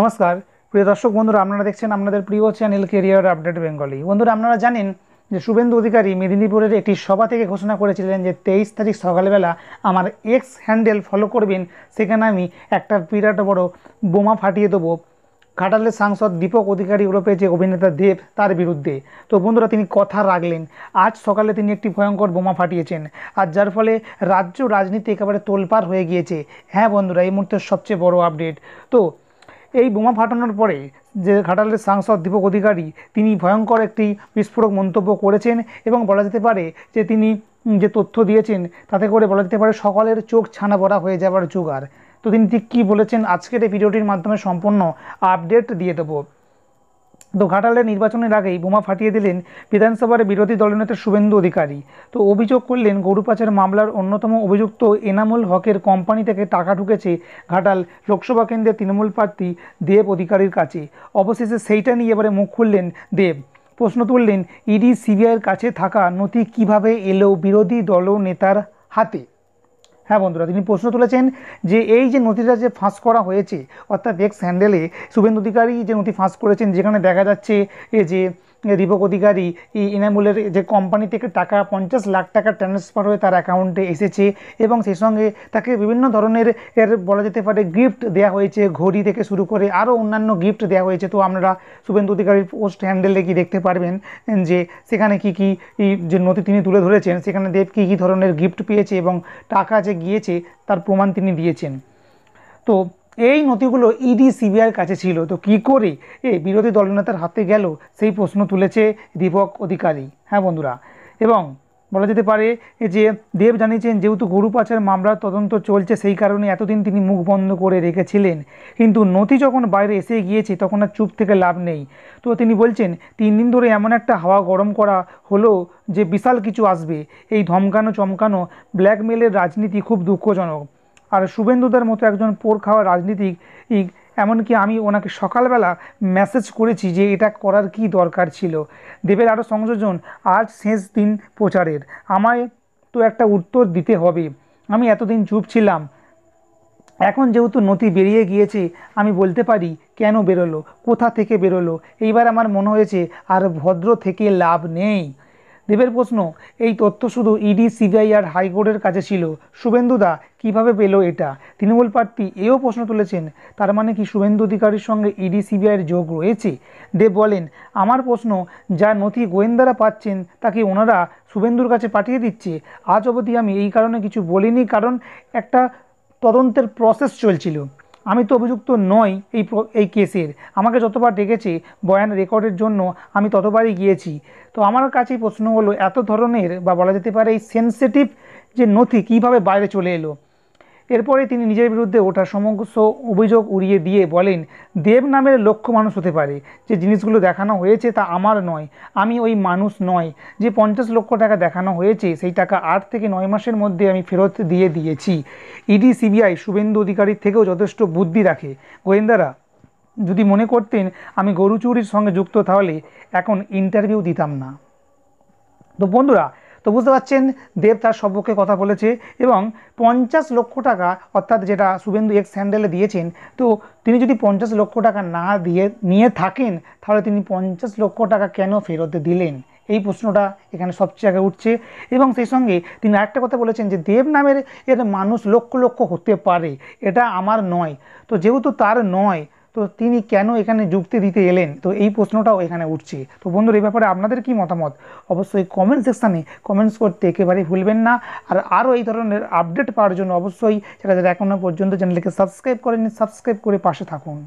নমস্কার প্রিয় দর্শক বন্ধুরা আপনারা দেখছেন আপনাদের প্রিয় চ্যানেল কেরিয়ার আপডেট বেঙ্গলি বন্ধুরা আপনারা জানেন যে শুভেন্দু অধিকারী মেদিনীপুরের একটি সভা থেকে ঘোষণা করেছিলেন যে তেইশ তারিখ সকালবেলা আমার এক্স হ্যান্ডেল ফলো করবেন সেখানে আমি একটা বিরাট বড় বোমা ফাটিয়ে দেবো ঘাটালের সাংসদ দীপক অধিকারী ওরপে যে অভিনেতা দেব তার বিরুদ্ধে তো বন্ধুরা তিনি কথা রাখলেন আজ সকালে তিনি একটি ভয়ঙ্কর বোমা ফাটিয়েছেন আর যার ফলে রাজ্য রাজনীতি একেবারে তোলপার হয়ে গিয়েছে হ্যাঁ বন্ধুরা এই মুহূর্তে সবচেয়ে বড় আপডেট তো এই বোমা ফাটানোর পরে যে ঘাটালের সাংসদ দীপক অধিকারী তিনি ভয়ঙ্কর একটি বিস্ফোরক মন্তব্য করেছেন এবং বলা যেতে পারে যে তিনি যে তথ্য দিয়েছেন তাতে করে বলা যেতে পারে সকলের চোখ ছানা বড়া হয়ে যাওয়ার জোগাড় তো তিনি ঠিক কী বলেছেন আজকের এই ভিডিওটির মাধ্যমে সম্পূর্ণ আপডেট দিয়ে দেবো তো ঘাটালে নির্বাচনের আগেই বোমা ফাটিয়ে দিলেন বিধানসভার বিরোধী দলনেতা শুভেন্দু অধিকারী তো অভিযোগ করলেন গরু পাচার মামলার অন্যতম অভিযুক্ত এনামুল হকের কোম্পানি থেকে টাকা ঢুকেছে ঘাটাল লোকসভা কেন্দ্রের তৃণমূল প্রার্থী দেব অধিকারীর কাছে অবশেষে সেইটা নিয়ে এবারে মুখ খুললেন দেব প্রশ্ন তুললেন ইডি সিবিআইয়ের কাছে থাকা নথি কিভাবে এলো বিরোধী দল নেতার হাতে হ্যাঁ বন্ধুরা তিনি প্রশ্ন তুলেছেন যে এই যে নথিটা যে ফাঁস করা হয়েছে অর্থাৎ এক্স হ্যান্ডেলে শুভেন্দু অধিকারী যে নথি ফাঁস করেছেন যেখানে দেখা যাচ্ছে যে দীপক অধিকারী এনামুলের যে কোম্পানি থেকে টাকা পঞ্চাশ লাখ টাকা ট্রান্সফার হয়ে তার অ্যাকাউন্টে এসেছে এবং সেই সঙ্গে তাকে বিভিন্ন ধরনের এর বলা যেতে পারে গিফট দেওয়া হয়েছে ঘড়ি থেকে শুরু করে আরও অন্যান্য গিফট দেওয়া হয়েছে তো আপনারা শুভেন্দু অধিকারীর পোস্ট হ্যান্ডেলে কি দেখতে পারবেন যে সেখানে কি কি যে নথি তিনি তুলে ধরেছেন সেখানে দেব কী কী ধরনের গিফট পেয়েছে এবং টাকা যে গিয়েছে তার প্রমাণ তিনি দিয়েছেন তো এই নথিগুলো ইডি e সিবিআইয়ের কাছে ছিল তো কি করে এ বিরোধী দলনেতার হাতে গেল সেই প্রশ্ন তুলেছে দীপক অধিকারী হ্যাঁ বন্ধুরা এবং বলা যেতে পারে যে দেব জানিয়েছেন যেহেতু গরু পাচার মামলার তদন্ত চলছে সেই কারণে এতদিন তিনি মুখ বন্ধ করে রেখেছিলেন কিন্তু নথি যখন বাইরে এসে গিয়েছে তখন আর চুপ থেকে লাভ নেই তো তিনি বলছেন তিন দিন ধরে এমন একটা হাওয়া গরম করা হলো যে বিশাল কিছু আসবে এই ধমকানো চমকানো ব্ল্যাকমেলের রাজনীতি খুব দুঃখজনক আর শুভেন্দুদের মতো একজন পোর খাওয়া রাজনীতিক এমনকি আমি ওনাকে সকালবেলা মেসেজ করেছি যে এটা করার কি দরকার ছিল দেবের আরও সংযোজন আজ শেষ দিন প্রচারের আমায় তো একটা উত্তর দিতে হবে আমি এতদিন চুপ ছিলাম এখন যেহেতু নথি বেরিয়ে গিয়েছে আমি বলতে পারি কেন বেরোলো কোথা থেকে বেরোলো এইবার আমার মনে হয়েছে আর ভদ্র থেকে লাভ নেই দেবের প্রশ্ন এই তথ্য শুধু ইডি e সিবিআই আর হাইকোর্টের কাছে ছিল শুভেন্দুদা কীভাবে পেল এটা তৃণমূল প্রার্থী এও প্রশ্ন তুলেছেন তার মানে কি শুভেন্দু অধিকারীর সঙ্গে ইডি e সিবিআইয়ের যোগ রয়েছে দেব বলেন আমার প্রশ্ন যা নথি গোয়েন্দারা পাচ্ছেন তাকে ওনারা শুভেন্দুর কাছে পাঠিয়ে দিচ্ছে আজ অবধি আমি এই কারণে কিছু বলিনি কারণ একটা তদন্তের প্রসেস চলছিল আমি তো অভিযুক্ত নই এই এই কেসের আমাকে যতবার ডেকেছে বয়ান রেকর্ডের জন্য আমি ততবারই গিয়েছি তো আমার কাছেই প্রশ্ন হলো এত ধরনের বা বলা যেতে পারে এই সেন্সিটিভ যে নথি কিভাবে বাইরে চলে এলো এরপরে তিনি নিজের বিরুদ্ধে ওঠা সমস্ত অভিযোগ উড়িয়ে দিয়ে বলেন দেব নামের লক্ষ্য মানুষ হতে পারে যে জিনিসগুলো দেখানো হয়েছে তা আমার নয় আমি ওই মানুষ নয় যে পঞ্চাশ লক্ষ টাকা দেখানো হয়েছে সেই টাকা আট থেকে নয় মাসের মধ্যে আমি ফেরত দিয়ে দিয়েছি ইডি সিবিআই শুভেন্দু অধিকারীর থেকেও যথেষ্ট বুদ্ধি রাখে গোয়েন্দারা যদি মনে করতেন আমি গরু চুরির সঙ্গে যুক্ত তাহলে এখন ইন্টারভিউ দিতাম না তো বন্ধুরা তো বুঝতে পারছেন দেব তার সপক্ষে কথা বলেছে এবং পঞ্চাশ লক্ষ টাকা অর্থাৎ যেটা শুভেন্দু এক্স হ্যান্ডেলে দিয়েছেন তো তিনি যদি পঞ্চাশ লক্ষ টাকা না দিয়ে নিয়ে থাকেন তাহলে তিনি পঞ্চাশ লক্ষ টাকা কেন ফেরত দিলেন এই প্রশ্নটা এখানে সবচেয়ে আগে উঠছে এবং সেই সঙ্গে তিনি আরেকটা কথা বলেছেন যে দেব নামের এর মানুষ লক্ষ লক্ষ হতে পারে এটা আমার নয় তো যেহেতু তার নয় তো তিনি কেন এখানে যুক্তি দিতে এলেন তো এই প্রশ্নটাও এখানে উঠছে তো বন্ধুরা এই ব্যাপারে আপনাদের কি মতামত অবশ্যই কমেন্ট সেকশানে কমেন্টস করতে একেবারেই ভুলবেন না আর আরও এই ধরনের আপডেট পাওয়ার জন্য অবশ্যই সেটা যারা এখনও পর্যন্ত চ্যানেলকে সাবস্ক্রাইব করেন সাবস্ক্রাইব করে পাশে থাকুন